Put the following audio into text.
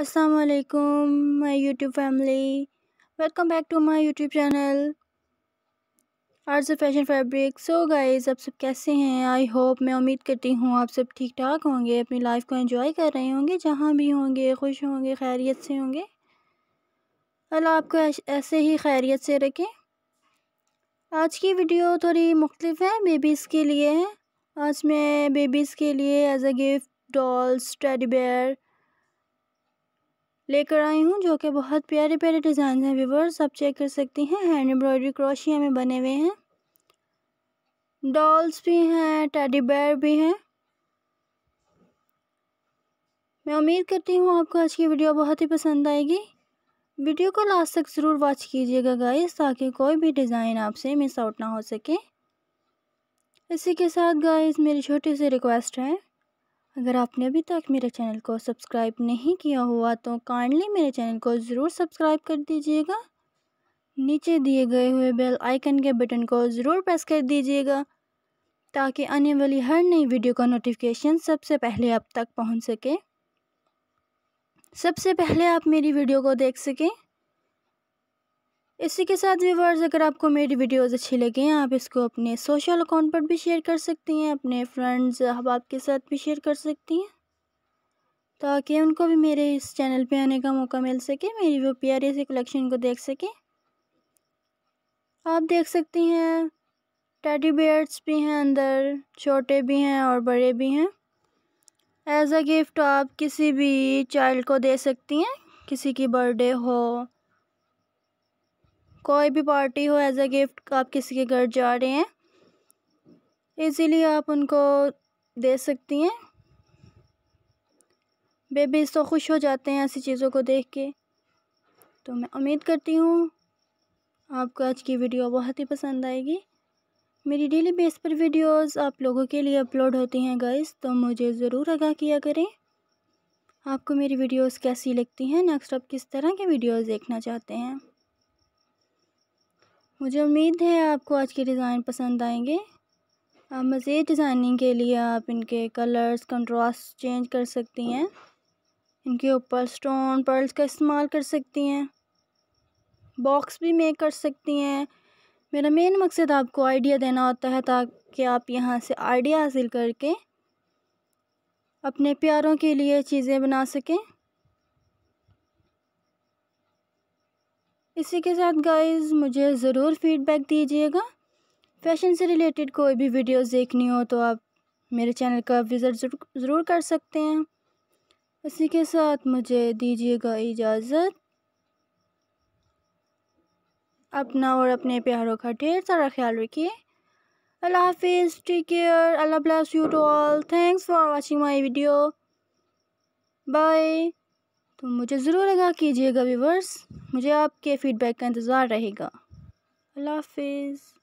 असलकुम my YouTube family welcome back to my YouTube channel arts fashion fabric so guys आप सब कैसे हैं आई होप मैं उम्मीद करती हूँ आप सब ठीक ठाक होंगे अपनी लाइफ को इन्जॉय कर रहे होंगे जहाँ भी होंगे खुश होंगे खैरियत से होंगे अल्लाह आपको ऐसे ही खैरियत से रखें आज की वीडियो थोड़ी मुख्तफ है बेबीज़ के लिए है आज मैं बेबीज़ के लिए as a gift dolls teddy bear लेकर आई हूँ जो कि बहुत प्यारे प्यारे डिज़ाइन हैं व्यूवर्स आप चेक कर सकती हैं हैंड एम्ब्रॉयडरी क्रोशिया में बने हुए हैं डॉल्स भी हैं टेडी बेयर भी हैं मैं उम्मीद करती हूँ आपको आज की वीडियो बहुत ही पसंद आएगी वीडियो को लास्ट तक ज़रूर वॉच कीजिएगा गाइस ताकि कोई भी डिज़ाइन आपसे मिस आउट ना हो सके इसी के साथ गाइस मेरी छोटी सी रिक्वेस्ट है अगर आपने अभी तक मेरे चैनल को सब्सक्राइब नहीं किया हुआ तो काइंडली मेरे चैनल को ज़रूर सब्सक्राइब कर दीजिएगा नीचे दिए गए हुए बेल आइकन के बटन को ज़रूर प्रेस कर दीजिएगा ताकि आने वाली हर नई वीडियो का नोटिफिकेशन सबसे पहले आप तक पहुंच सके सबसे पहले आप मेरी वीडियो को देख सकें इसी के साथ व्यूवर्स अगर आपको मेरी वीडियोस अच्छी लगे आप इसको अपने सोशल अकाउंट पर भी शेयर कर सकती हैं अपने फ्रेंड्स अहबाब के साथ भी शेयर कर सकती हैं ताकि उनको भी मेरे इस चैनल पे आने का मौका मिल सके मेरी वो प्यारे से कलेक्शन को देख सकें आप देख सकती हैं टैडी बेयर्स भी हैं अंदर छोटे भी हैं और बड़े भी हैं एज अ गिफ्ट आप किसी भी चाइल्ड को दे सकती हैं किसी की बर्थडे हो कोई भी पार्टी हो एज अ गिफ्ट आप किसी के घर जा रहे हैं इजीली आप उनको दे सकती हैं बेबीज़ तो खुश हो जाते हैं ऐसी चीज़ों को देख के तो मैं उम्मीद करती हूँ आपको आज की वीडियो बहुत ही पसंद आएगी मेरी डेली बेस पर वीडियोस आप लोगों के लिए अपलोड होती हैं गाइस तो मुझे ज़रूर आगाह किया करें आपको मेरी वीडियोस कैसी लगती हैं नेक्स्ट आप किस तरह के वीडियोस देखना चाहते हैं मुझे उम्मीद है आपको आज के डिज़ाइन पसंद आएंगे आप मज़ीद डिज़ाइनिंग के लिए आप इनके कलर्स कंट्रास्ट चेंज कर सकती हैं इनके ऊपर स्टोन पर्ल्स का इस्तेमाल कर सकती हैं बॉक्स भी मेक कर सकती हैं मेरा मेन मकसद आपको आइडिया देना होता है ताकि आप यहाँ से आइडिया हासिल करके अपने प्यारों के लिए चीज़ें बना सकें इसी के साथ गाइस मुझे ज़रूर फीडबैक दीजिएगा फैशन से रिलेटेड कोई भी वीडियोस देखनी हो तो आप मेरे चैनल का विज़िट ज़रूर कर सकते हैं इसी के साथ मुझे दीजिएगा इजाज़त अपना और अपने प्यारों का ढेर सारा ख्याल रखिए अल्लाह हाफिज़ टेक केयर अल्लाह bless you to all thanks for watching my video bye तो मुझे ज़रूर आगा कीजिएगा व्यूवर्स मुझे आपके फ़ीडबैक का इंतज़ार रहेगा अल्लाह हाफिज़